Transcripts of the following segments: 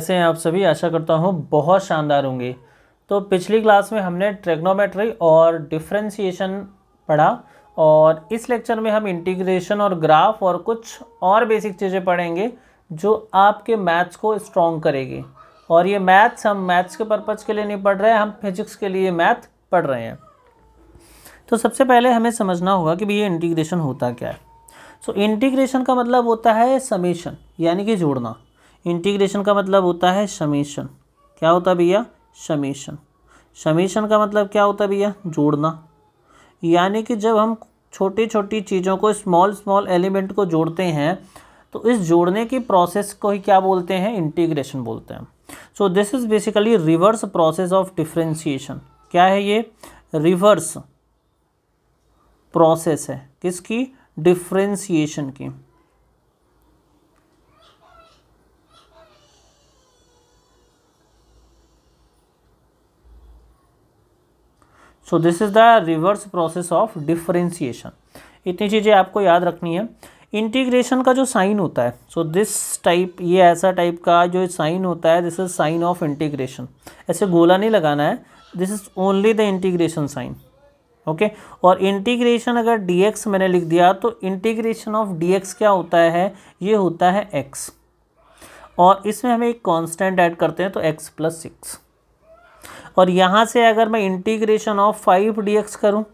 कैसे हैं आप सभी आशा करता हूँ बहुत शानदार होंगे तो पिछली क्लास में हमने ट्रेग्नोमेट्री और डिफ्रेंसीशन पढ़ा और इस लेक्चर में हम इंटीग्रेशन और ग्राफ और कुछ और बेसिक चीज़ें पढ़ेंगे जो आपके मैथ्स को स्ट्रॉन्ग करेगी और ये मैथ्स हम मैथ्स के पर्पज़ के लिए नहीं पढ़ रहे हैं हम फिजिक्स के लिए मैथ पढ़ रहे हैं तो सबसे पहले हमें समझना होगा कि भैया ये इंटीग्रेशन होता क्या है सो so, इंटीग्रेशन का मतलब होता है समेशन यानी कि जोड़ना इंटीग्रेशन का मतलब होता है समीशन क्या होता भैया समीशन समीशन का मतलब क्या होता भैया जोड़ना यानी कि जब हम छोटी छोटी चीज़ों को स्मॉल स्मॉल एलिमेंट को जोड़ते हैं तो इस जोड़ने की प्रोसेस को ही क्या बोलते हैं इंटीग्रेशन बोलते हैं so this is basically reverse process of differentiation क्या है ये रिवर्स प्रोसेस है किसकी डिफ्रेंसीशन की so this is the reverse process of differentiation इतनी चीज़ें आपको याद रखनी है इंटीग्रेशन का जो साइन होता है सो दिस टाइप ये ऐसा टाइप का जो साइन होता है this is sign of integration ऐसे गोला नहीं लगाना है this is only the integration sign okay और इंटीग्रेशन अगर एक्स मैंने लिख दिया तो इंटीग्रेशन ऑफ एक्स क्या होता है ये होता है एक्स और इसमें हमें एक कांस्टेंट ऐड करते हैं तो एक्स प्लस सिक्स और यहाँ से अगर मैं integration of five D X करूँ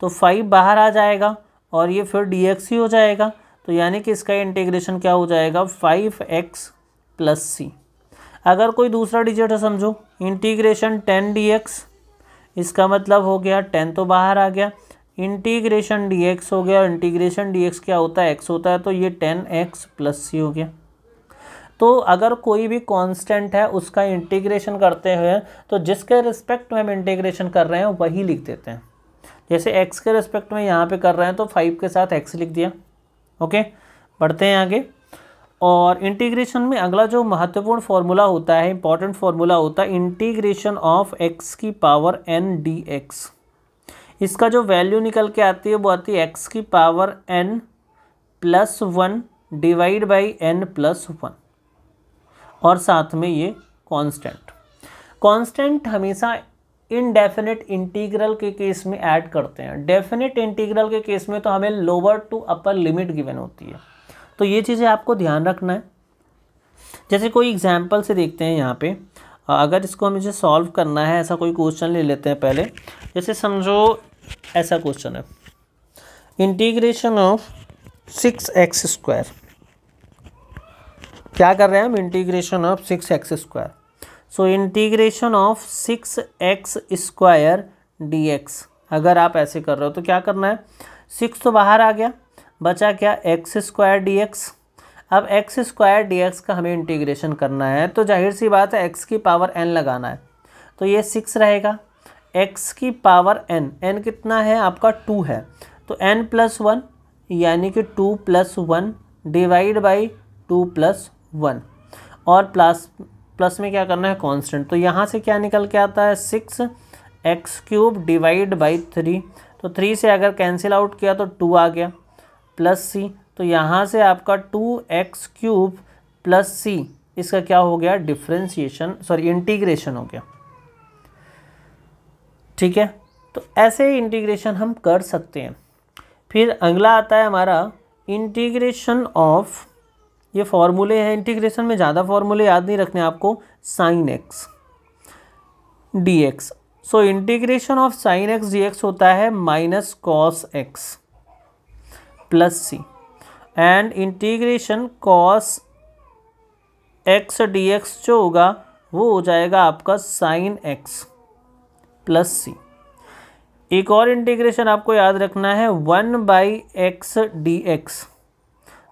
तो फाइव बाहर आ जाएगा और ये फिर डी एक्स ही हो जाएगा तो यानी कि इसका इंटीग्रेशन क्या हो जाएगा फाइव एक्स प्लस सी अगर कोई दूसरा डिजिट है समझो इंटीग्रेशन टेन डी एक्स इसका मतलब हो गया टेन तो बाहर आ गया इंटीग्रेशन डी एक्स हो गया इंटीग्रेशन डी एक्स क्या होता है एक्स होता है तो ये टेन एक्स प्लस सी हो गया तो अगर कोई भी कांस्टेंट है उसका इंटीग्रेशन करते हुए तो जिसके रिस्पेक्ट में हम इंटीग्रेशन कर रहे हैं वही लिख देते हैं जैसे एक्स के रिस्पेक्ट में यहाँ पे कर रहे हैं तो फाइव के साथ एक्स लिख दिया ओके बढ़ते हैं आगे और इंटीग्रेशन में अगला जो महत्वपूर्ण फॉर्मूला होता है इंपॉर्टेंट फार्मूला होता है इंटीग्रेशन ऑफ एक्स की पावर एन डी एक्स इसका जो वैल्यू निकल के आती है वो आती है एक्स की power N plus one divide by N plus one और साथ में ये कांस्टेंट कांस्टेंट हमेशा इनडेफिनेट इंटीग्रल के केस में ऐड करते हैं डेफिनेट इंटीग्रल के केस में तो हमें lower to upper limit given होती है तो ये चीज़ें आपको ध्यान रखना है जैसे कोई एग्जाम्पल से देखते हैं यहाँ पे अगर इसको हमें जो सॉल्व करना है ऐसा कोई क्वेश्चन ले लेते हैं पहले जैसे समझो ऐसा क्वेश्चन है integration of six X square क्या कर रहे हैं हम integration of six X square so integration of six X square D X अगर आप ऐसे कर रहे हो तो क्या करना है सिक्स तो बाहर आ गया बचा क्या एक्स स्क्वायर डी एक्स अब एक्स स्क्वायर डी एक्स का हमें इंटीग्रेशन करना है तो जाहिर सी बात है एक्स की पावर एन लगाना है तो ये सिक्स रहेगा एक्स की पावर एन एन कितना है आपका टू है तो एन प्लस वन यानी कि two plus one divide by two plus one और प्लस प्लस में क्या करना है कांस्टेंट तो यहाँ से क्या निकल के आता है six X cube divide by three तो थ्री से अगर कैंसिल आउट किया तो टू आ गया प्लस सी तो यहाँ से आपका two x cube plus C इसका क्या हो गया डिफ्रेंसिएशन सॉरी इंटीग्रेशन हो गया ठीक है तो ऐसे इंटीग्रेशन हम कर सकते हैं फिर अगला आता है हमारा इंटीग्रेशन ऑफ ये फॉर्मूले हैं इंटीग्रेशन में ज़्यादा फॉर्मूले याद नहीं रखने आपको sine X D X so integration of sine X D X होता है minus cos X plus C and integration cos x D X जो होगा वो हो जाएगा आपका साइन एक्स प्लस सी एक और इंटीग्रेशन आपको याद रखना है one by X D x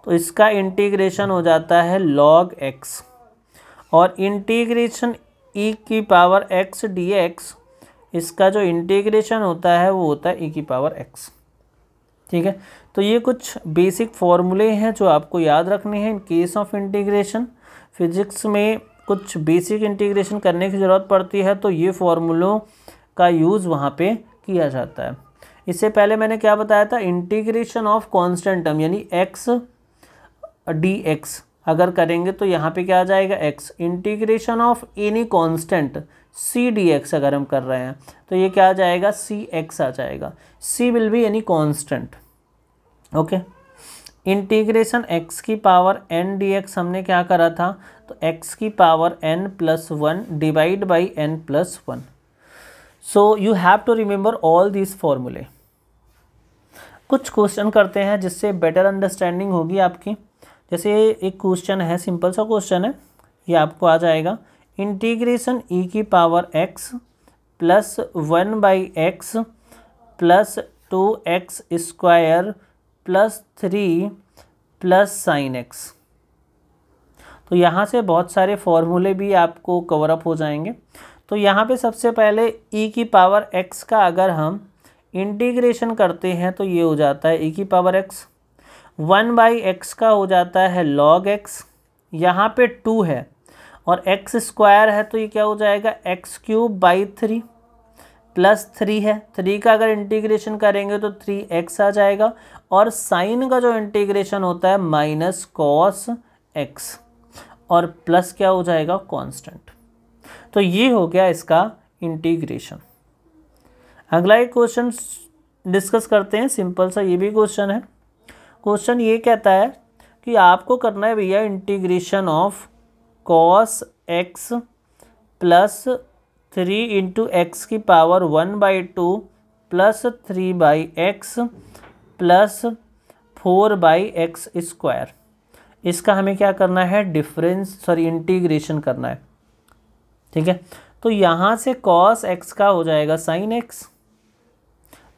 तो इसका इंटीग्रेशन हो जाता है लॉग एक्स और इंटीग्रेशन ई e की पावर एक्स डी एक्स इसका जो इंटीग्रेशन होता है वो होता है ई e की पावर एक्स ठीक है तो ये कुछ बेसिक फॉर्मूले हैं जो आपको याद रखने हैं in case of integration physics में कुछ बेसिक इंटीग्रेशन करने की ज़रूरत पड़ती है तो ये फॉर्मूलों का यूज़ वहाँ पे किया जाता है इससे पहले मैंने क्या बताया था इंटीग्रेशन ऑफ कॉन्स्टेंट टर्म यानी एक्स डी एक्स अगर करेंगे तो यहाँ पे क्या आ जाएगा X integration of any constant C D X अगर हम कर रहे हैं तो ये क्या आ जाएगा सी एक्स आ जाएगा C will be any constant okay integration X की पावर एन डी एक्स हमने क्या करा था तो एक्स की power N plus one divide by N plus one so you have to remember all this फॉर्मूले कुछ क्वेश्चन करते हैं जिससे बेटर अंडरस्टैंडिंग होगी आपकी जैसे एक क्वेश्चन है सिंपल सा क्वेश्चन है ये आपको आ जाएगा इंटीग्रेशन ई e की power X plus one by X plus two x square plus three plus sine X तो यहाँ से बहुत सारे फॉर्मूले भी आपको कवर अप हो जाएंगे तो यहाँ पे सबसे पहले ई e की पावर एक्स का अगर हम इंटीग्रेशन करते हैं तो ये हो जाता है ई e की power X one by X का हो जाता है लॉग एक्स यहाँ पे टू है और एक्स स्क्वायर है तो ये क्या हो जाएगा X cube by three plus three है थ्री का अगर इंटीग्रेशन करेंगे तो थ्री एक्स आ जाएगा और साइन का जो इंटीग्रेशन होता है माइनस कॉस एक्स और प्लस क्या हो जाएगा कांस्टेंट तो ये हो गया इसका इंटीग्रेशन अगला एक क्वेश्चन डिस्कस करते हैं सिंपल सा ये भी क्वेश्चन है क्वेश्चन ये कहता है कि आपको करना है भैया integration of cos X plus three into X की power one by two plus three by X plus four by X square इसका हमें क्या करना है डिफरेंस सॉरी इंटीग्रेशन करना है ठीक है तो यहाँ से कॉस एक्स का हो जाएगा sine x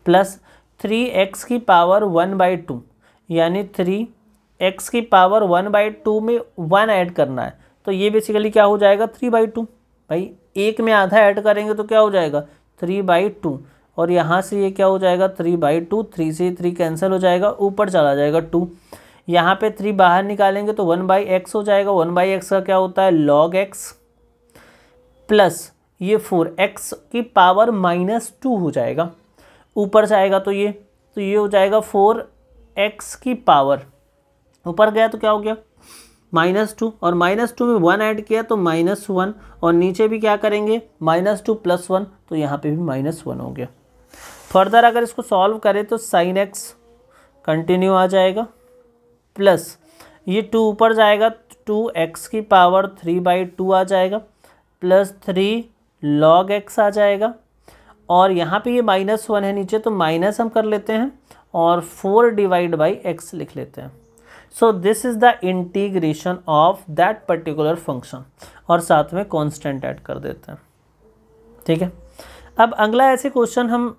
plus three X की पावर वन बाई टू यानी थ्री एक्स की पावर वन बाई टू में वन ऐड करना है तो ये बेसिकली क्या हो जाएगा थ्री बाई टू भाई एक में आधा ऐड करेंगे तो क्या हो जाएगा थ्री बाई टू और यहाँ से ये क्या हो जाएगा थ्री बाई टू थ्री से थ्री कैंसिल हो जाएगा ऊपर चला जाएगा टू यहाँ पे थ्री बाहर निकालेंगे तो वन बाई एक्स हो जाएगा वन बाई एक्स का क्या होता है लॉग एक्स प्लस ये फोर एक्स की पावर माइनस टू हो जाएगा ऊपर से आएगा तो ये तो ये हो जाएगा फोर एक्स की पावर ऊपर गया तो क्या हो गया माइनस टू और माइनस टू में वन ऐड किया तो माइनस वन और नीचे भी क्या करेंगे माइनस टू प्लस वन तो यहाँ पे भी माइनस वन हो गया फर्दर अगर इसको सॉल्व करें तो साइन एक्स कंटिन्यू आ जाएगा प्लस ये टू ऊपर जाएगा टू एक्स की पावर थ्री बाई टू आ जाएगा प्लस थ्री लॉग एक्स आ जाएगा और यहाँ पे ये माइनस वन है नीचे तो माइनस हम कर लेते हैं और फोर डिवाइड बाई एक्स लिख लेते हैं so this is the integration of that particular function और साथ में कॉन्स्टेंट ऐड कर देते हैं ठीक है अब अगला ऐसे क्वेश्चन हम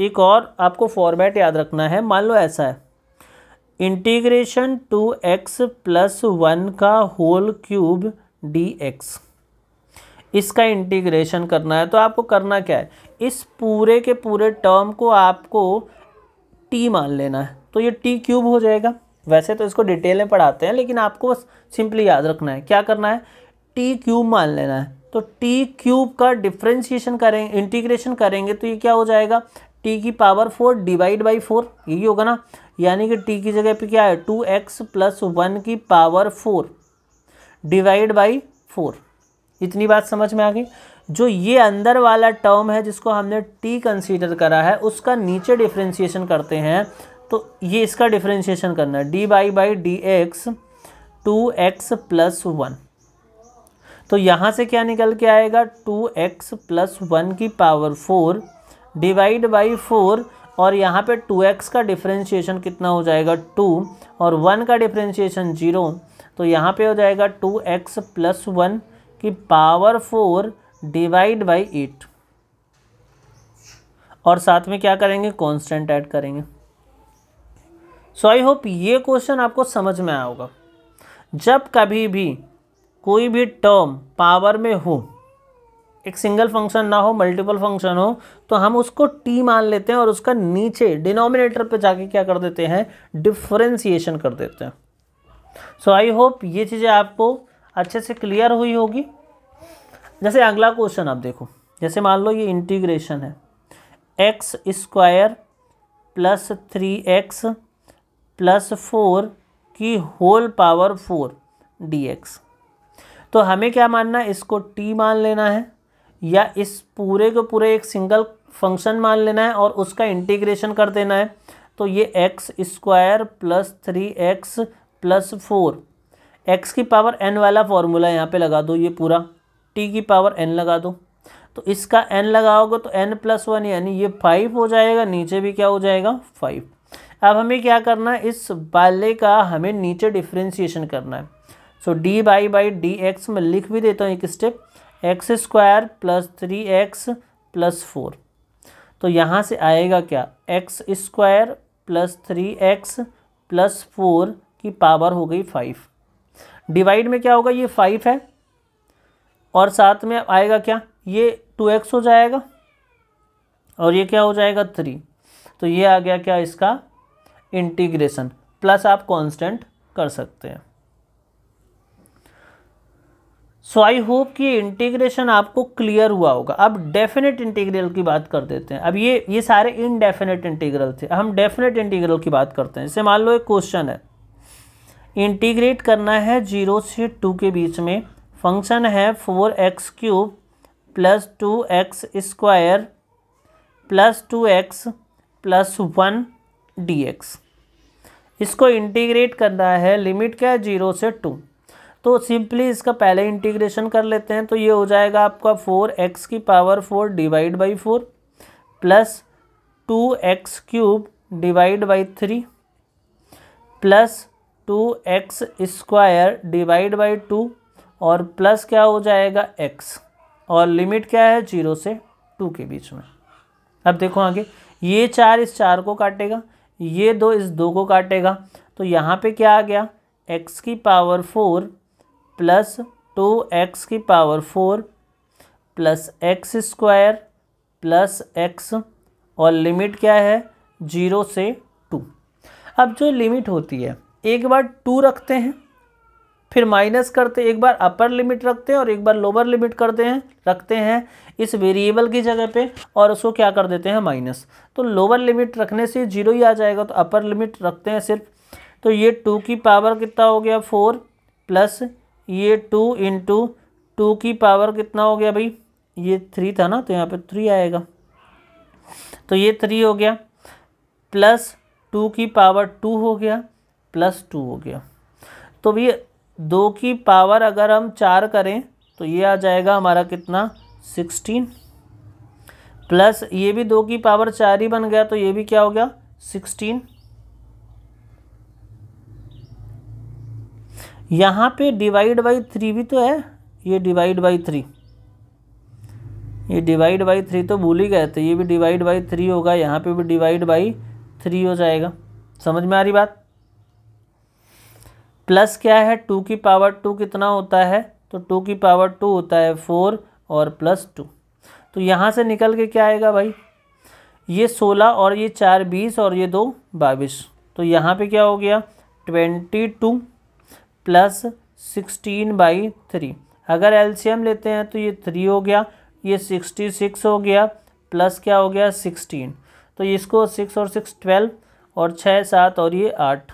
एक और आपको फॉर्मेट याद रखना है मान लो ऐसा है integration two x plus one का होल क्यूब डी एक्स इसका इंटीग्रेशन करना है तो आपको करना क्या है इस पूरे के पूरे टर्म को आपको टी मान लेना है तो ये टी क्यूब हो जाएगा वैसे तो इसको डिटेल में पढ़ाते हैं लेकिन आपको बस सिंपली याद रखना है क्या करना है टी क्यूब मान लेना है तो टी क्यूब का डिफ्रेंशिएशन करें इंटीग्रेशन करेंगे तो ये क्या हो जाएगा टी की power four divide by four यही होगा ना यानी कि टी की जगह पे क्या है टू एक्स प्लस वन की power four divide by four इतनी बात समझ में आ गई जो ये अंदर वाला टर्म है जिसको हमने टी कंसीडर करा है उसका नीचे डिफ्रेंशिएशन करते हैं तो ये इसका डिफ्रेंशिएशन करना है d by by d x two x plus one तो यहाँ से क्या निकल के आएगा टू एक्स प्लस वन की power four divide by four और यहाँ पे टू एक्स का डिफ्रेंशिएशन कितना हो जाएगा टू और वन का डिफ्रेंशिएशन जीरो तो यहाँ पे हो जाएगा टू एक्स प्लस वन की power four divide by eight और साथ में क्या करेंगे कॉन्स्टेंट ऐड करेंगे सो आई होप ये क्वेश्चन आपको समझ में आया होगा जब कभी भी कोई भी टर्म पावर में हो एक सिंगल फंक्शन ना हो मल्टीपल फंक्शन हो तो हम उसको टी मान लेते हैं और उसका नीचे डिनोमिनेटर पे जाके क्या कर देते हैं डिफ्रेंसिएशन कर देते हैं सो आई होप ये चीज़ें आपको अच्छे से क्लियर हुई होगी जैसे अगला क्वेश्चन आप देखो जैसे मान लो ये इंटीग्रेशन है x square plus three x plus four की whole power four d x तो हमें क्या मानना है इसको टी मान लेना है या इस पूरे को पूरे एक सिंगल फंक्शन मान लेना है और उसका इंटीग्रेशन कर देना है तो ये x square plus three x plus four x की पावर एन वाला फॉर्मूला यहाँ पे लगा दो ये पूरा टी की पावर एन लगा दो तो इसका एन लगाओगे तो एन प्लस वन यानी ये फाइव हो जाएगा नीचे भी क्या हो जाएगा फाइव अब हमें क्या करना है इस वाले का हमें नीचे डिफ्रेंशिएशन करना है so d by by d x में लिख भी देता हूँ एक step x square plus three x plus four तो यहाँ से आएगा क्या x square plus three x plus four की पावर हो गई फाइव डिवाइड में क्या होगा ये फाइव है और साथ में आएगा क्या ये टू एक्स हो जाएगा और ये क्या हो जाएगा थ्री तो ये आ गया क्या इसका इंटीग्रेशन प्लस आप कांस्टेंट कर सकते हैं सो आई होप कि इंटीग्रेशन आपको क्लियर हुआ होगा अब डेफिनेट इंटीग्रल की बात कर देते हैं अब ये ये सारे इनडेफिनेट इंटीग्रल थे हम डेफिनेट इंटीग्रल की बात करते हैं इसे मान लो एक क्वेश्चन है इंटीग्रेट करना है जीरो से टू के बीच में फंक्शन है four x cube plus two x square plus two x plus one d x इसको इंटीग्रेट करना है लिमिट क्या है जीरो से टू तो सिंपली इसका पहले इंटीग्रेशन कर लेते हैं तो ये हो जाएगा आपका फोर एक्स की power four divide by four plus two x cube divide by three plus two x square divide by two और प्लस क्या हो जाएगा एक्स और लिमिट क्या है जीरो से टू के बीच में अब देखो आगे ये चार इस चार को काटेगा ये दो इस दो को काटेगा तो यहाँ पे क्या आ गया एक्स की power four plus two x की power four plus x square plus x और लिमिट क्या है जीरो से टू अब जो लिमिट होती है एक बार टू रखते हैं फिर माइनस करते एक बार अपर लिमिट रखते हैं और एक बार लोअर लिमिट करते हैं रखते हैं इस वेरिएबल की जगह पे और उसको क्या कर देते हैं माइनस तो लोअर लिमिट रखने से जीरो ही आ जाएगा तो अपर लिमिट रखते हैं सिर्फ तो ये टू की पावर कितना हो गया फोर प्लस ये टू इंटू टू की पावर कितना हो गया भाई ये थ्री था ना तो यहाँ पर थ्री आएगा तो ये थ्री हो गया प्लस टू की पावर टू हो गया प्लस टू हो गया तो भैया दो की पावर अगर हम चार करें तो ये आ जाएगा हमारा कितना सिक्सटीन प्लस ये भी दो की पावर चार ही बन गया तो ये भी क्या हो गया सिक्सटीन यहाँ पे डिवाइड बाई थ्री भी तो है ये डिवाइड बाई थ्री ये डिवाइड बाई थ्री तो भूल ही गए थे ये भी डिवाइड बाई थ्री होगा यहाँ पे भी डिवाइड बाई थ्री हो जाएगा समझ में आ रही बात प्लस क्या है टू की पावर टू कितना होता है तो टू की पावर टू होता है फोर और प्लस टू तो यहाँ से निकल के क्या आएगा भाई ये सोलह और ये चार बीस और ये दो बाईस तो यहाँ पे क्या हो गया twenty two plus sixteen by three अगर एल्शियम लेते हैं तो ये थ्री हो गया ये सिक्सटी सिक्स हो गया प्लस क्या हो गया सिक्सटीन तो इसको सिक्स और सिक्स ट्वेल्व और छः सात और ये आठ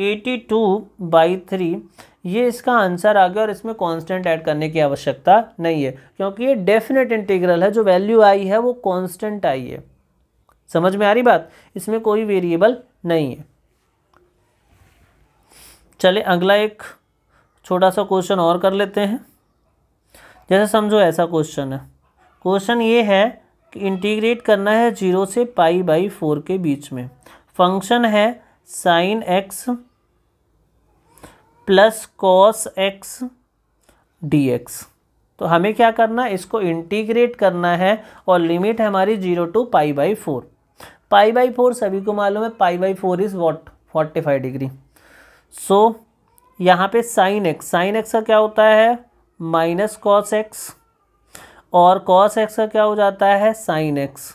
एटी टू बाई थ्री ये इसका आंसर आ गया और इसमें कांस्टेंट ऐड करने की आवश्यकता नहीं है क्योंकि ये डेफिनेट इंटीग्रल है जो वैल्यू आई है वो कांस्टेंट आई है समझ में आ रही बात इसमें कोई वेरिएबल नहीं है चले अगला एक छोटा सा क्वेश्चन और कर लेते हैं जैसे समझो ऐसा क्वेश्चन है क्वेश्चन ये है कि इंटीग्रेट करना है जीरो से पाई बाई फोर के बीच में फंक्शन है sine x plus cos x D x तो हमें क्या करना है इसको इंटीग्रेट करना है और लिमिट हमारी zero to pi by four pi by four सभी को मालूम है pi by four is what forty five degree so यहाँ पे साइन एक्स साइन एक्स का क्या होता है माइनस कॉस एक्स और कॉस एक्स का क्या हो जाता है साइन एक्स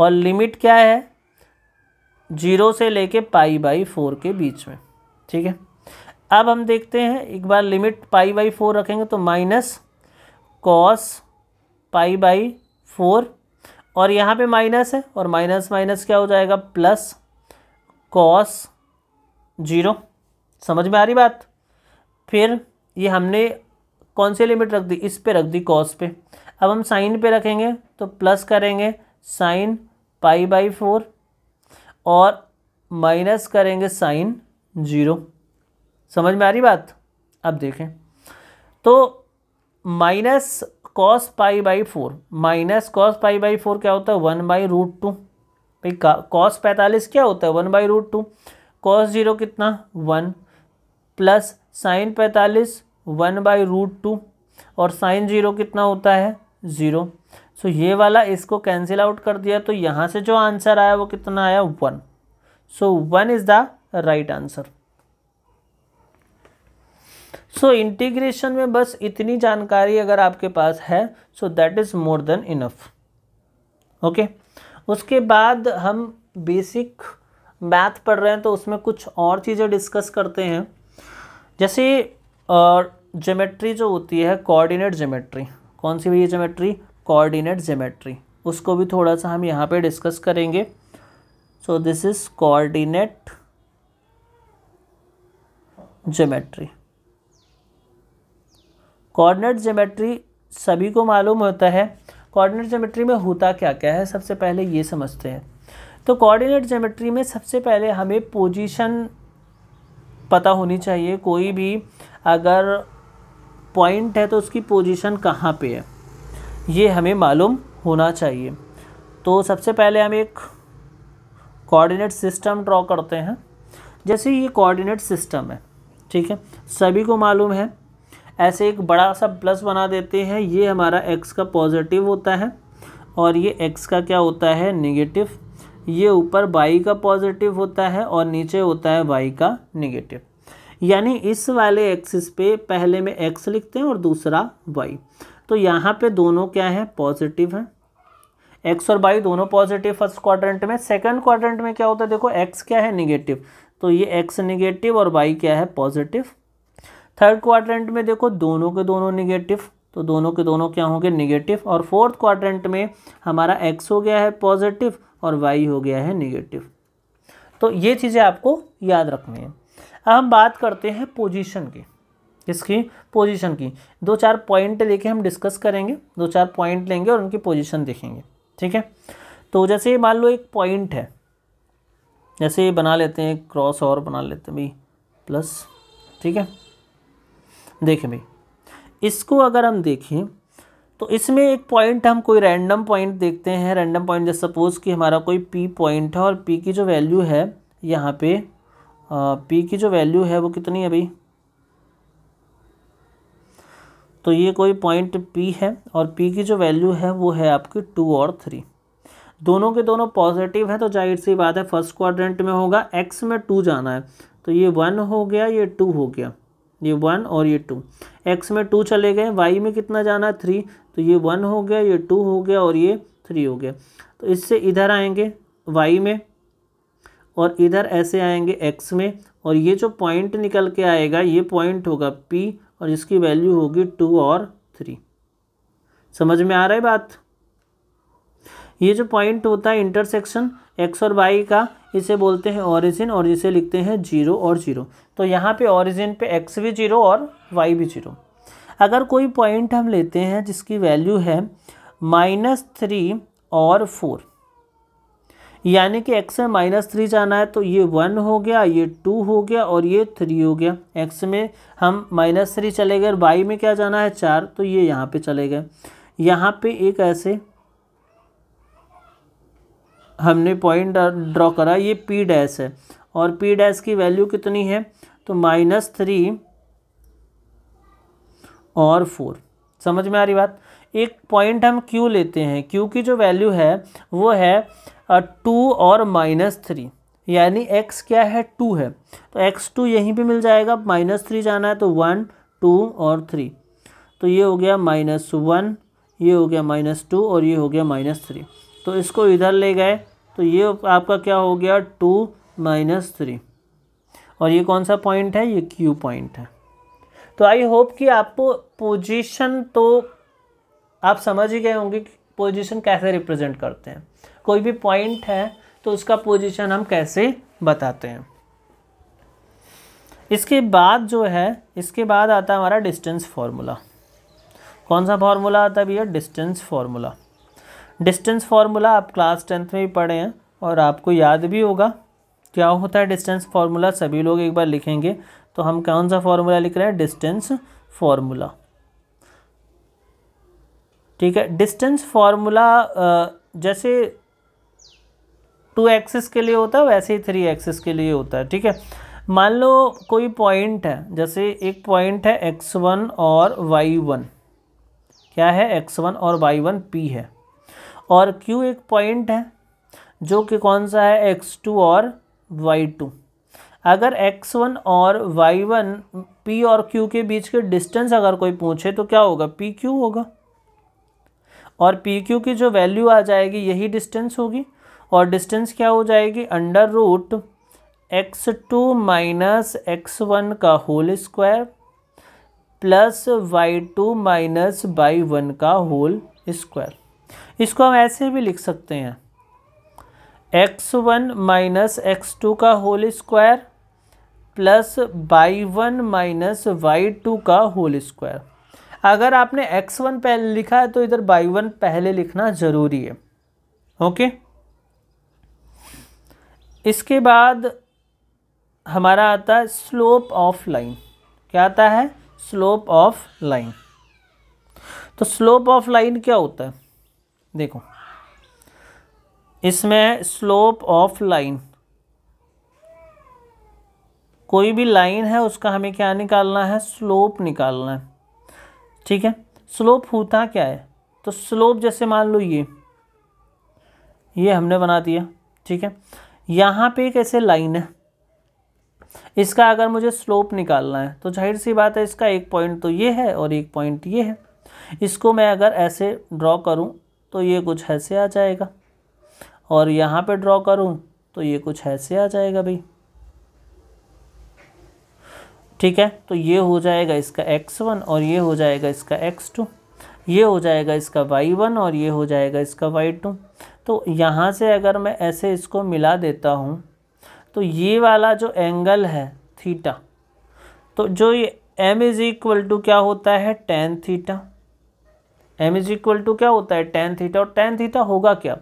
और लिमिट क्या है जीरो से लेके पाई बाई फोर के बीच में ठीक है अब हम देखते हैं एक बार लिमिट पाई बाई फोर रखेंगे तो minus cos pi by four और यहाँ पे माइनस है और माइनस माइनस क्या हो जाएगा प्लस कॉस जीरो समझ में आ रही बात फिर ये हमने कौन सी लिमिट रख दी इस पे रख दी कॉस पे अब हम साइन पे रखेंगे तो प्लस करेंगे साइन पाई बाई फोर और माइनस करेंगे साइन जीरो समझ में आ रही बात अब देखें तो minus cos pi by four minus cos pi by four क्या होता है वन बाई रूट टू भाई कॉस पैंतालीस क्या होता है one by root two cos zero कितना वन प्लस साइन पैंतालीस वन बाई रूट टू और साइन जीरो कितना होता है ज़ीरो सो ये वाला इसको कैंसिल आउट कर दिया तो यहाँ से जो आंसर आया वो कितना आया one so one is the right answer so integration में बस इतनी जानकारी अगर आपके पास है so that is more than enough okay उसके बाद हम बेसिक मैथ पढ़ रहे हैं तो उसमें कुछ और चीज़ें डिस्कस करते हैं जैसे ज्योमेट्री जो होती है कोऑर्डिनेट ज्योमेट्री कौन सी हुई है ज्योमेट्री कोऑर्डिनेट जीमेट्री उसको भी थोड़ा सा हम यहाँ पे डिस्कस करेंगे so this is coordinate geometry coordinate geometry सभी को मालूम होता है कोऑर्डिनेट जीमेट्री में होता क्या क्या है सबसे पहले ये समझते हैं तो कोऑर्डिनेट जीमेट्री में सबसे पहले हमें पोजीशन पता होनी चाहिए कोई भी अगर पॉइंट है तो उसकी पोजीशन कहाँ पे है ये हमें मालूम होना चाहिए तो सबसे पहले हम एक कोऑर्डिनेट सिस्टम ड्रॉ करते हैं जैसे ये कोऑर्डिनेट सिस्टम है ठीक है सभी को मालूम है ऐसे एक बड़ा सा प्लस बना देते हैं ये हमारा एक्स का पॉजिटिव होता है और ये एक्स का क्या होता है निगेटिव ये ऊपर वाई का पॉजिटिव होता है और नीचे होता है वाई का निगेटिव यानी इस वाले एक्सिस पे पहले में एक्स लिखते हैं और दूसरा वाई तो यहाँ पे दोनों क्या है पॉजिटिव है एक्स और वाई दोनों पॉजिटिव फर्स्ट क्वाड्रेंट में सेकंड क्वाड्रेंट में क्या होता है देखो एक्स क्या है निगेटिव तो ये एक्स निगेटिव और वाई क्या है पॉजिटिव थर्ड क्वाड्रेंट में देखो दोनों के दोनों निगेटिव तो दोनों के दोनों क्या होंगे निगेटिव और फोर्थ क्वाड्रेंट में हमारा एक्स हो गया है पॉजिटिव और वाई हो गया है निगेटिव तो ये चीज़ें आपको याद रखनी है अब हम बात करते हैं पोजीशन की इसकी पोजीशन की दो चार पॉइंट लेके हम डिस्कस करेंगे दो चार पॉइंट लेंगे और उनकी पोजीशन देखेंगे ठीक है तो जैसे ये मान लो एक पॉइंट है जैसे ये बना लेते हैं क्रॉस और बना लेते हैं भाई प्लस ठीक है देखें भाई इसको अगर हम देखें तो इसमें एक पॉइंट हम कोई रैंडम पॉइंट देखते हैं रैंडम पॉइंट जैसे सपोज़ कि हमारा कोई पी पॉइंट है और पी की जो वैल्यू है यहाँ पे पी की जो वैल्यू है वो कितनी है भाई तो ये कोई पॉइंट पी है और पी की जो वैल्यू है वो है आपकी टू और थ्री दोनों के दोनों पॉजिटिव हैं तो जाहिर सी बात है फर्स्ट क्वाड्रेंट में होगा एक्स में टू जाना है तो ये वन हो गया ये टू हो गया ये वन और ये टू एक्स में टू चले गए वाई में कितना जाना है थ्री तो ये वन हो गया ये टू हो गया और ये थ्री हो गया तो इससे इधर आएंगे वाई में और इधर ऐसे आएंगे एक्स में और ये जो पॉइंट निकल के आएगा ये पॉइंट होगा पी और इसकी वैल्यू होगी टू और थ्री समझ में आ रहा है बात ये जो पॉइंट होता है इंटरसेक्शन एक्स और वाई का इसे बोलते हैं ओरिजिन और इसे लिखते हैं जीरो और जीरो तो यहाँ पे ओरिजिन पे एक्स भी जीरो और वाई भी जीरो अगर कोई पॉइंट हम लेते हैं जिसकी वैल्यू है माइनस थ्री और फोर यानी कि एक्स में माइनस थ्री जाना है तो ये वन हो गया ये टू हो गया और ये थ्री हो गया एक्स में हम माइनस थ्री चले गए और बाई में क्या जाना है चार तो ये यहाँ पे चले गए यहाँ पे एक ऐसे हमने पॉइंट ड्रॉ करा ये पी डैश है और पी डैश की वैल्यू कितनी है तो माइनस थ्री और फोर समझ में आ रही बात एक पॉइंट हम क्यू लेते हैं क्यू की जो वैल्यू है वो है टू और माइनस थ्री यानी एक्स क्या है टू है तो एक्स टू यहीं पे मिल जाएगा माइनस थ्री जाना है तो वन टू और थ्री तो ये हो गया माइनस वन ये हो गया माइनस टू और ये हो गया माइनस थ्री तो इसको इधर ले गए तो ये आपका क्या हो गया टू माइनस थ्री और ये कौन सा पॉइंट है ये क्यू पॉइंट है तो आई होप कि आपको पोजिशन तो आप समझ ही गए होंगे कि पोजिशन कैसे रिप्रेजेंट करते हैं कोई भी पॉइंट है तो उसका पोजीशन हम कैसे बताते हैं इसके बाद जो है इसके बाद आता है हमारा डिस्टेंस फार्मूला कौन सा फार्मूला आता है भैया डिस्टेंस फार्मूला डिस्टेंस फार्मूला आप क्लास टेंथ में भी पढ़े हैं और आपको याद भी होगा क्या होता है डिस्टेंस फार्मूला सभी लोग एक बार लिखेंगे तो हम कौन सा फार्मूला लिख रहे हैं डिस्टेंस फार्मूला ठीक है डिस्टेंस फार्मूला जैसे टू एक्सिस के लिए होता है वैसे ही थ्री एक्सिस के लिए होता है ठीक है मान लो कोई पॉइंट है जैसे एक पॉइंट है एक्स वन और वाई वन क्या है एक्स वन और वाई वन पी है और क्यू एक पॉइंट है जो कि कौन सा है एक्स टू और वाई टू अगर एक्स वन और वाई वन पी और क्यू के बीच के डिस्टेंस अगर कोई पूछे तो क्या होगा पी क्यू होगा और पी क्यू की जो वैल्यू आ जाएगी यही डिस्टेंस होगी और डिस्टेंस क्या हो जाएगी under root x two minus x one का whole square plus y two minus y one का होल स्क्वायर इसको हम ऐसे भी लिख सकते हैं x one minus x two का whole square plus y one minus y two का होल स्क्वायर अगर आपने एक्स वन पहले लिखा है तो इधर बाई वन पहले लिखना ज़रूरी है ओके okay? इसके बाद हमारा आता है स्लोप ऑफ लाइन क्या आता है स्लोप ऑफ लाइन तो स्लोप ऑफ लाइन क्या होता है देखो इसमें स्लोप ऑफ लाइन कोई भी लाइन है उसका हमें क्या निकालना है स्लोप निकालना है ठीक है स्लोप होता क्या है तो स्लोप जैसे मान लो ये ये हमने बना दिया ठीक है यहाँ पे एक ऐसे लाइन है इसका अगर मुझे स्लोप निकालना है तो जाहिर सी बात है इसका एक पॉइंट तो ये है और एक पॉइंट ये है इसको मैं अगर ऐसे ड्रॉ करूँ तो ये कुछ ऐसे आ जाएगा और यहाँ पे ड्रॉ करूँ तो ये कुछ ऐसे आ जाएगा भाई ठीक है तो ये हो जाएगा इसका एक्स वन और ये हो जाएगा इसका एक्स टू ये हो जाएगा इसका वाई वन और ये हो जाएगा इसका वाई टू तो यहाँ से अगर मैं ऐसे इसको मिला देता हूँ तो ये वाला जो एंगल है थीटा तो जो ये एम इज़ इक्वल टू क्या होता है tan theta m is equal to क्या होता है टेन थीटा और टेन थीटा होगा क्या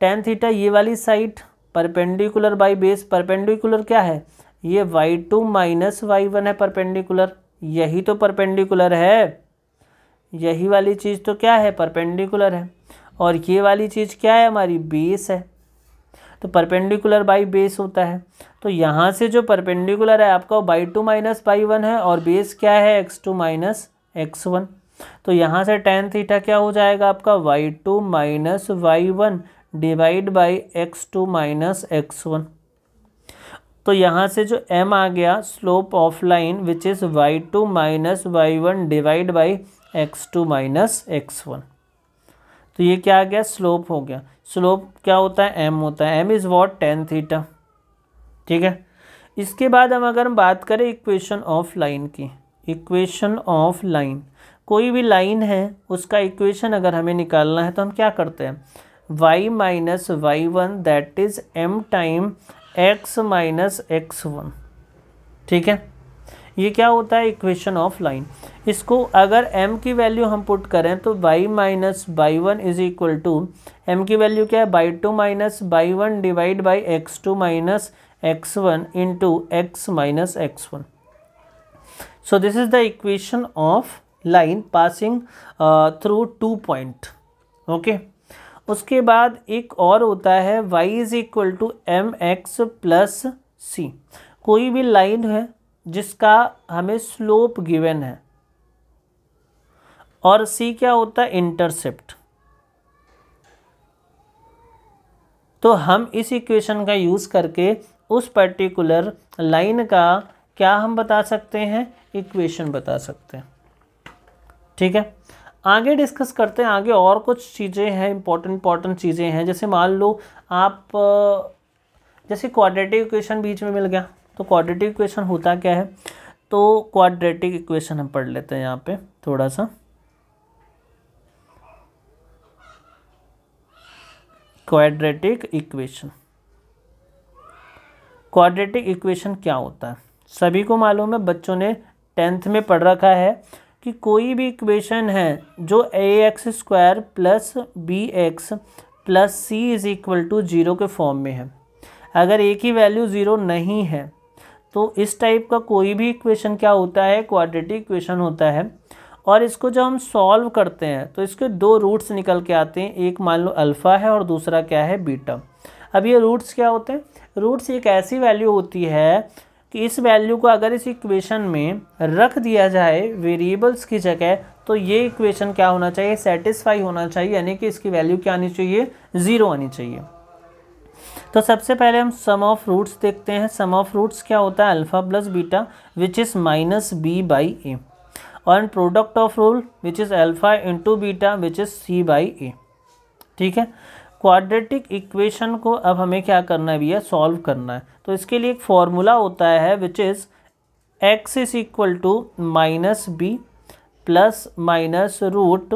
टेन थीटा ये वाली side perpendicular by base perpendicular क्या है ये y two minus y one है परपेंडिकुलर यही तो परपेंडिकुलर है यही वाली चीज़ तो क्या है परपेंडिकुलर है और ये वाली चीज़ क्या है हमारी बेस है तो परपेंडिकुलर बाई बेस होता है तो यहाँ से जो परपेंडिकुलर है आपका y two minus y one है और बेस क्या है x two minus x one तो यहाँ से टेन थीटा क्या हो जाएगा आपका y two minus y one divide by x two minus x one तो यहाँ से जो एम आ गया slope of line which is y two minus y one divide by x two minus x one तो ये क्या आ गया स्लोप हो गया स्लोप क्या होता है एम होता है m is what tan theta ठीक है इसके बाद हम अगर हम बात करें इक्वेशन ऑफ लाइन की इक्वेशन ऑफ लाइन कोई भी लाइन है उसका इक्वेशन अगर हमें निकालना है तो हम क्या करते हैं y minus y one that is m time x minus x one ठीक है ये क्या होता है इक्वेशन ऑफ लाइन इसको अगर m की वैल्यू हम पुट करें तो y minus y one is equal to m की वैल्यू क्या है y two minus y one divide by x two minus x one into x minus x one so this is the equation of line passing through two point okay उसके बाद एक और होता है y is equal to m x plus c कोई भी line है जिसका हमें स्लोप गिवन है और सी क्या होता है इंटरसेप्ट तो हम इस इक्वेशन का यूज़ करके उस पर्टिकुलर लाइन का क्या हम बता सकते हैं इक्वेशन बता सकते हैं ठीक है आगे डिस्कस करते हैं आगे और कुछ चीज़ें हैं इंपॉर्टेंट इंपॉर्टेंट चीज़ें हैं जैसे मान लो आप जैसे क्वाड्रेटिक इक्वेशन बीच में मिल गया तो क्वाड्रेटिक इक्वेशन होता क्या है तो क्वाड्रेटिक इक्वेशन हम पढ़ लेते हैं यहाँ पे थोड़ा सा क्वाड्रेटिक इक्वेशन क्वाड्रेटिक इक्वेशन क्या होता है सभी को मालूम है बच्चों ने टेंथ में पढ़ रखा है कि कोई भी इक्वेशन है जो a x square plus b x plus c is equal to zero के फॉर्म में है अगर ए की वैल्यू ज़ीरो नहीं है तो इस टाइप का कोई भी इक्वेशन क्या होता है क्वाड्रेटिक इक्वेशन होता है और इसको जब हम सॉल्व करते हैं तो इसके दो रूट्स निकल के आते हैं एक मान लो अल्फ़ा है और दूसरा क्या है बीटा अब ये रूट्स क्या होते हैं रूट्स एक ऐसी वैल्यू होती है कि इस वैल्यू को अगर इस इक्वेशन में रख दिया जाए वेरिएबल्स की जगह तो ये इक्वेशन क्या होना चाहिए सेटिस्फाई होना चाहिए यानी कि इसकी वैल्यू क्या आनी चाहिए ज़ीरो आनी चाहिए तो सबसे पहले हम सम ऑफ रूट्स देखते हैं सम ऑफ रूट्स क्या होता है alpha plus beta which is minus b by a और product of rule which is alpha into beta which is c by a ठीक है क्वाड्रेटिक इक्वेशन को अब हमें क्या करना है भैया सॉल्व करना है तो इसके लिए एक फॉर्मूला होता है which is x is equal to minus b plus minus root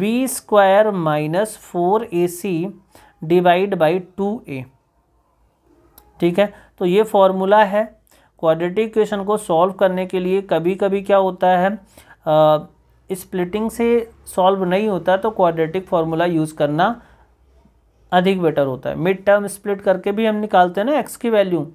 b square minus four a c divide by two a ठीक है तो ये फॉर्मूला है क्वाड्रेटिक इक्वेशन को सॉल्व करने के लिए कभी कभी क्या होता है स्प्लिटिंग से सॉल्व नहीं होता तो क्वाड्रेटिक फार्मूला यूज़ करना अधिक बेटर होता है मिड टर्म स्प्लिट करके भी हम निकालते हैं ना एक्स की वैल्यू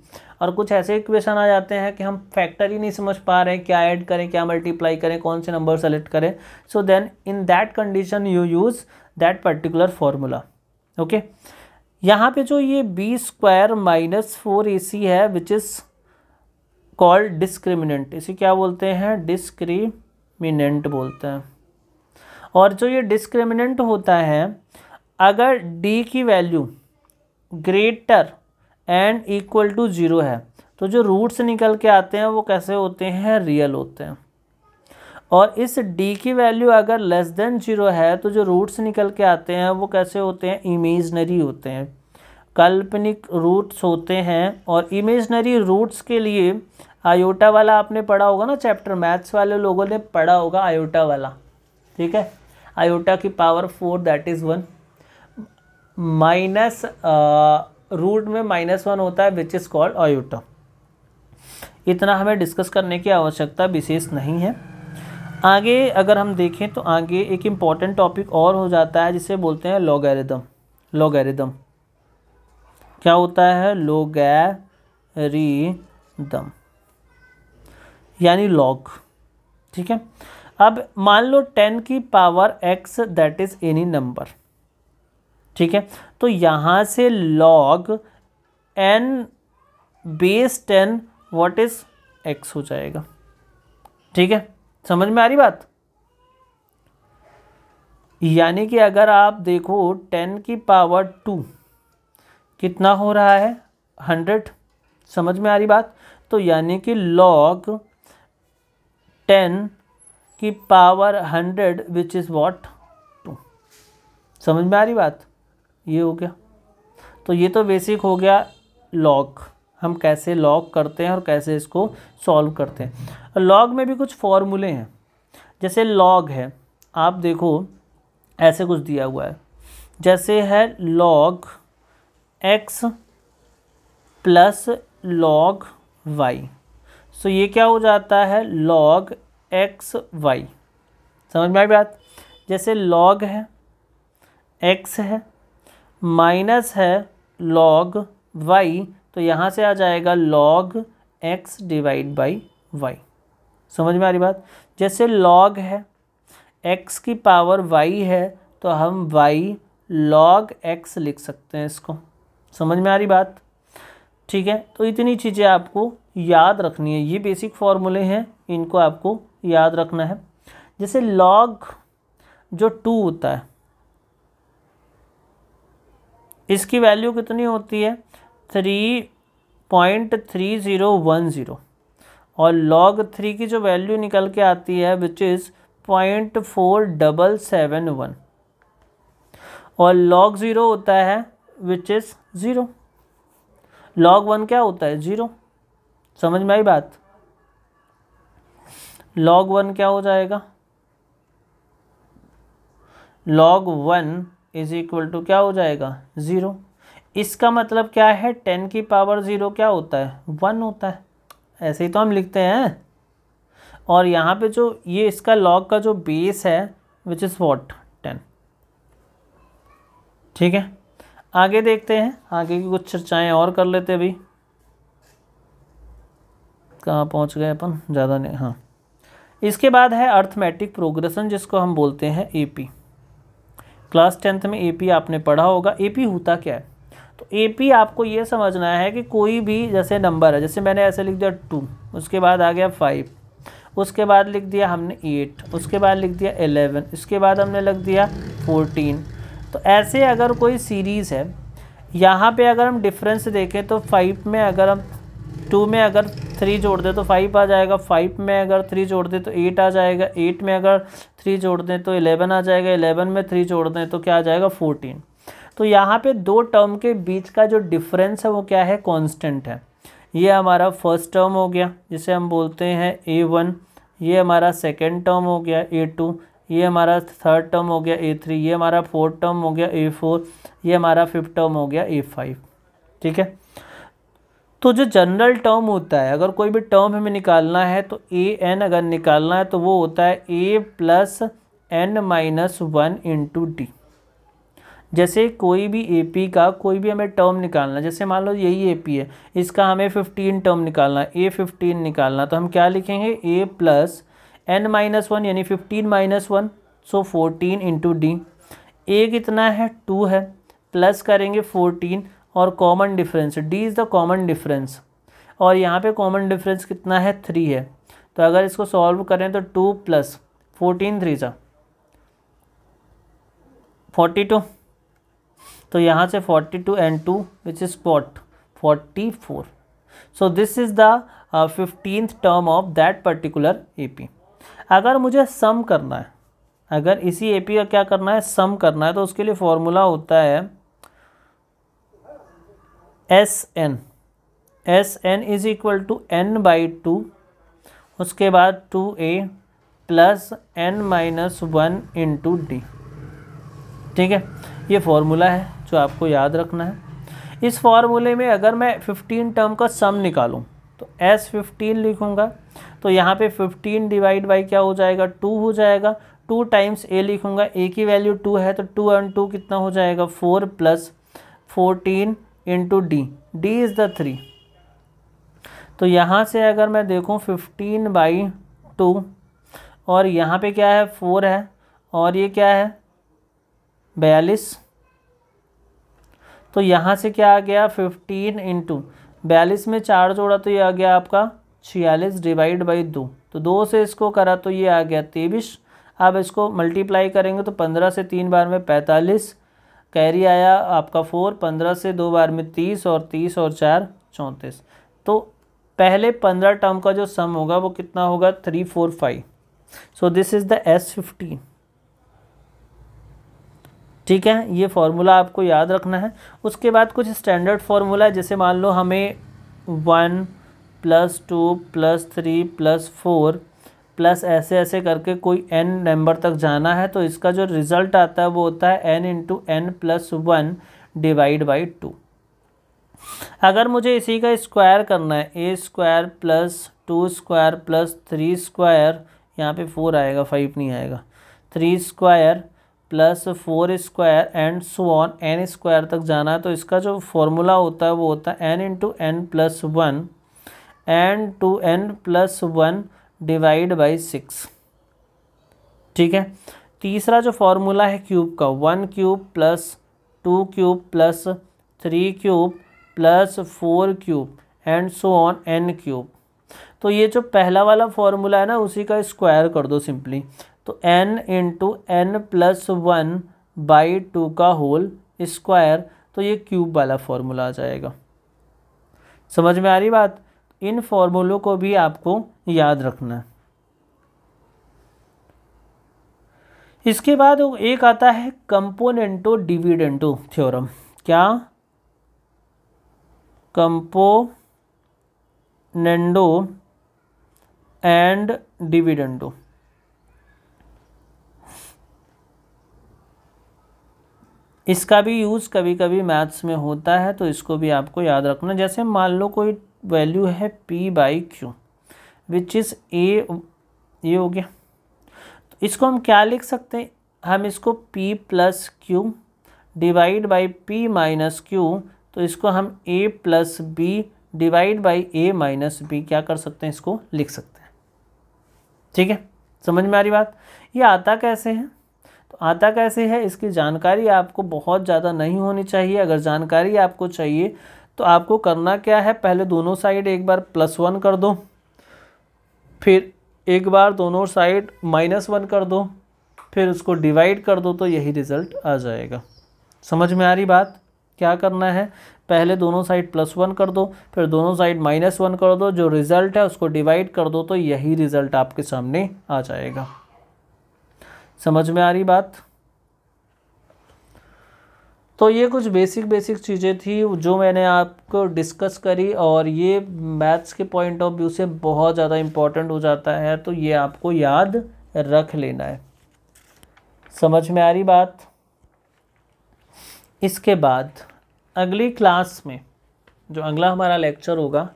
और कुछ ऐसे इक्वेशन आ जाते हैं कि हम फैक्टर ही नहीं समझ पा रहे हैं क्या ऐड करें क्या मल्टीप्लाई करें कौन से नंबर सेलेक्ट करें so then in that condition you use that particular formula okay यहाँ पे जो ये b square minus four a c है विच इज़ कॉल्ड डिस्क्रिमिनेंट इसे क्या बोलते हैं डिस्क्रिमिनेंट बोलते हैं और जो ये डिस्क्रिमिनेंट होता है अगर डी की value greater and equal to zero है तो जो रूट्स निकल के आते हैं वो कैसे होते हैं रियल होते हैं और इस d की वैल्यू अगर लेस देन जीरो है तो जो रूट्स निकल के आते हैं वो कैसे होते हैं इमेजनरी होते हैं काल्पनिक रूट्स होते हैं और इमेजनरी रूट्स के लिए आयोटा वाला आपने पढ़ा होगा ना चैप्टर मैथ्स वाले लोगों ने पढ़ा होगा आयोटा वाला ठीक है आयोटा की power four that is one minus root में माइनस वन होता है विच इज़ कॉल्ड आयोटा इतना हमें डिस्कस करने की आवश्यकता विशेष नहीं है आगे अगर हम देखें तो आगे एक इम्पॉर्टेंट टॉपिक और हो जाता है जिसे बोलते हैं लॉगरिदम लॉगरिदम क्या होता है लोगैरिदम यानी लॉग ठीक है अब मान लो टेन की power x that is any number ठीक है तो यहाँ से log n base ten what is x हो जाएगा ठीक है समझ में आ रही बात यानी कि अगर आप देखो टेन की पावर टू कितना हो रहा है हंड्रेड समझ में आ रही बात तो यानी कि लॉग टेन की power hundred which is what two समझ में आ रही बात ये हो गया तो ये तो बेसिक हो गया लॉग हम कैसे लॉग करते हैं और कैसे इसको सॉल्व करते हैं लॉग में भी कुछ फॉर्मूले हैं जैसे लॉग है आप देखो ऐसे कुछ दिया हुआ है जैसे है log x plus log y so ये क्या हो जाता है लॉग एक्स वाई समझ में आई बात जैसे लॉग है एक्स है माइनस है लॉग वाई तो यहाँ से आ जाएगा log x divide by y समझ में आ रही बात जैसे लॉग है एक्स की पावर वाई है तो हम वाई लॉग एक्स लिख सकते हैं इसको समझ में आ रही बात ठीक है तो इतनी चीज़ें आपको याद रखनी है ये बेसिक फॉर्मूले हैं इनको आपको याद रखना है जैसे लॉग जो टू होता है इसकी वैल्यू कितनी होती है three point three zero one zero और लॉग थ्री की जो वैल्यू निकल के आती है which is point four double seven one और लॉग ज़ीरो होता है which is zero log one क्या होता है ज़ीरो समझ में आई बात लॉग वन क्या हो जाएगा log one is equal to क्या हो जाएगा ज़ीरो इसका मतलब क्या है टेन की पावर ज़ीरो क्या होता है वन होता है ऐसे ही तो हम लिखते हैं और यहाँ पे जो ये इसका लॉग का जो बेस है विच इज़ वॉट टेन ठीक है आगे देखते हैं आगे की कुछ चर्चाएँ और कर लेते अभी कहाँ पहुँच गए अपन ज़्यादा नहीं हाँ इसके बाद है अर्थमेटिक प्रोग्रेशन जिसको हम बोलते हैं एपी क्लास टेंथ में एपी आपने पढ़ा होगा एपी होता क्या है तो ए पी आपको ये समझना है कि कोई भी जैसे नंबर है जैसे मैंने ऐसे लिख दिया टू उसके बाद आ गया फाइव उसके बाद लिख दिया हमने एट उसके बाद लिख दिया एलेवन इसके बाद हमने लिख दिया फोर्टीन तो ऐसे अगर कोई सीरीज़ है यहाँ पे अगर हम डिफरेंस देखें तो फाइव में अगर हम टू में अगर थ्री जोड़ दें तो फाइव आ जाएगा फाइव में अगर थ्री जोड़ दें तो एट आ जाएगा एट में अगर थ्री जोड़ दें तो एलेवन आ जाएगा एलेवन में थ्री जोड़ दें तो क्या आ जाएगा फोर्टीन तो यहाँ पे दो टर्म के बीच का जो डिफरेंस है वो क्या है कांस्टेंट है ये हमारा फर्स्ट टर्म हो गया जिसे हम बोलते हैं ए वन ये हमारा सेकेंड टर्म हो गया ए टू ये हमारा थर्ड टर्म हो गया ए थ्री ये हमारा फोर्थ टर्म हो गया ए फोर ये हमारा फिफ्थ टर्म हो गया ए फाइव ठीक है तो जो जनरल टर्म होता है अगर कोई भी टर्म हमें निकालना है तो ए एन अगर निकालना है तो वो होता है a plus n minus one into d जैसे कोई भी ए का कोई भी हमें टर्म निकालना जैसे मान लो यही ए है इसका हमें फिफ्टीन टर्म निकालना ए फिफ्टीन निकालना तो हम क्या लिखेंगे a plus n minus one यानी fifteen minus one so fourteen into d a कितना है टू है प्लस करेंगे फोर्टीन और common difference d is the common difference और यहाँ पे कॉमन डिफरेंस कितना है थ्री है तो अगर इसको सॉल्व करें तो टू प्लस फोर्टीन थ्री सा फोर्टी टू तो यहाँ से forty two and two which is spot forty four so this is the fifteenth term of that particular AP अगर मुझे सम करना है अगर इसी एपी का क्या करना है सम करना है तो उसके लिए फॉर्मूला होता है S n S n is equal to n by two उसके बाद two a plus n minus one into d ठीक है ये फॉर्मूला है जो आपको याद रखना है इस फार्मूले में अगर मैं फिफ्टीन टर्म का सम निकालूँ तो एस फिफ्टीन लिखूँगा तो यहाँ पे फिफ्टीन डिवाइड बाई क्या हो जाएगा टू हो जाएगा टू टाइम्स ए लिखूँगा ए की वैल्यू टू है तो टू एंड टू कितना हो जाएगा four plus fourteen into d d is the three तो यहाँ से अगर मैं देखूँ फिफ्टीन बाई टू और यहाँ पे क्या है फोर है और ये क्या है बयालीस तो यहाँ से क्या आ गया फिफ्टीन इंटू बयालीस में चार जोड़ा तो ये आ गया आपका छियालीस डिवाइड बाई दो तो दो से इसको करा तो ये आ गया तेईस अब इसको मल्टीप्लाई करेंगे तो पंद्रह से तीन बार में पैंतालीस कैरी आया आपका फोर पंद्रह से दो बार में तीस और तीस और चार चौंतीस तो पहले पंद्रह टर्म का जो सम होगा वो कितना होगा three four five so this is the S fifteen ठीक है ये फार्मूला आपको याद रखना है उसके बाद कुछ स्टैंडर्ड फार्मूला है जैसे मान लो हमें one plus two plus three plus four plus ऐसे ऐसे करके कोई एन नंबर तक जाना है तो इसका जो रिज़ल्ट आता है वो होता है n into n plus one divide by two अगर मुझे इसी का स्क्वायर करना है a square plus two square plus three square यहाँ पे फोर आएगा फाइव नहीं आएगा three square plus four square and so on n square तक जाना है तो इसका जो फॉर्मूला होता है वो होता है n into n plus one n two n plus one divide by six ठीक है तीसरा जो फॉर्मूला है क्यूब का one cube plus two cube plus three cube plus four cube and so on n cube तो ये जो पहला वाला फॉर्मूला है ना उसी का स्क्वायर कर दो सिंपली तो n into n plus one by two का होल स्क्वायर तो ये क्यूब वाला फॉर्मूला आ जाएगा समझ में आ रही बात इन फॉर्मूलों को भी आपको याद रखना है इसके बाद एक आता है कंपोनेंटो डिविडेंटो थ्योरम क्या कंपोनेंडो एंड डिविडेंडो इसका भी यूज़ कभी कभी मैथ्स में होता है तो इसको भी आपको याद रखना जैसे मान लो कोई वैल्यू है p by q which is a ये हो गया तो इसको हम क्या लिख सकते हैं हम इसको p plus q divide by p minus q तो इसको हम a plus b divide by a minus b क्या कर सकते हैं इसको लिख सकते हैं ठीक है समझ में आ रही बात ये आता कैसे है तो आता कैसे है इसकी जानकारी आपको बहुत ज़्यादा नहीं होनी चाहिए अगर जानकारी आपको चाहिए तो आपको करना क्या है पहले दोनों साइड एक बार प्लस वन कर दो फिर एक बार दोनों साइड माइनस वन कर दो फिर उसको डिवाइड कर दो तो यही रिज़ल्ट आ जाएगा समझ में आ रही बात क्या करना है पहले दोनों साइड प्लस वन कर दो फिर दोनों साइड माइनस वन कर दो जो रिज़ल्ट है उसको डिवाइड कर दो तो यही रिज़ल्ट आपके सामने आ जाएगा समझ में आ रही बात तो ये कुछ बेसिक बेसिक चीज़ें थी जो मैंने आपको डिस्कस करी और ये मैथ्स के पॉइंट ऑफ व्यू से बहुत ज़्यादा इम्पॉर्टेंट हो जाता है तो ये आपको याद रख लेना है समझ में आ रही बात इसके बाद अगली क्लास में जो अगला हमारा लेक्चर होगा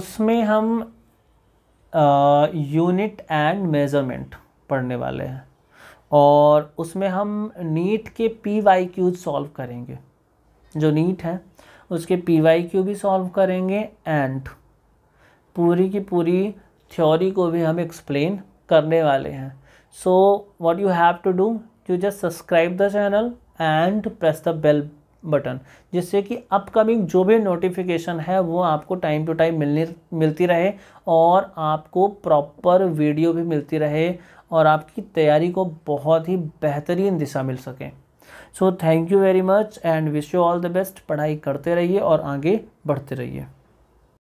उसमें हम यूनिट एंड मेज़रमेंट पढ़ने वाले हैं और उसमें हम नीट के पी वाई क्यूज सॉल्व करेंगे जो नीट है उसके पी वाई क्यू भी सॉल्व करेंगे एंड पूरी की पूरी थ्योरी को भी हम एक्सप्लेन करने वाले हैं so what you have to do you just subscribe the channel and press the bell button जिससे कि अपकमिंग जो भी नोटिफिकेशन है वो आपको टाइम टू टाइम मिलने मिलती रहे और आपको प्रॉपर वीडियो भी मिलती रहे और आपकी तैयारी को बहुत ही बेहतरीन दिशा मिल सके so thank you very much and wish you all the best पढ़ाई करते रहिए और आगे बढ़ते रहिए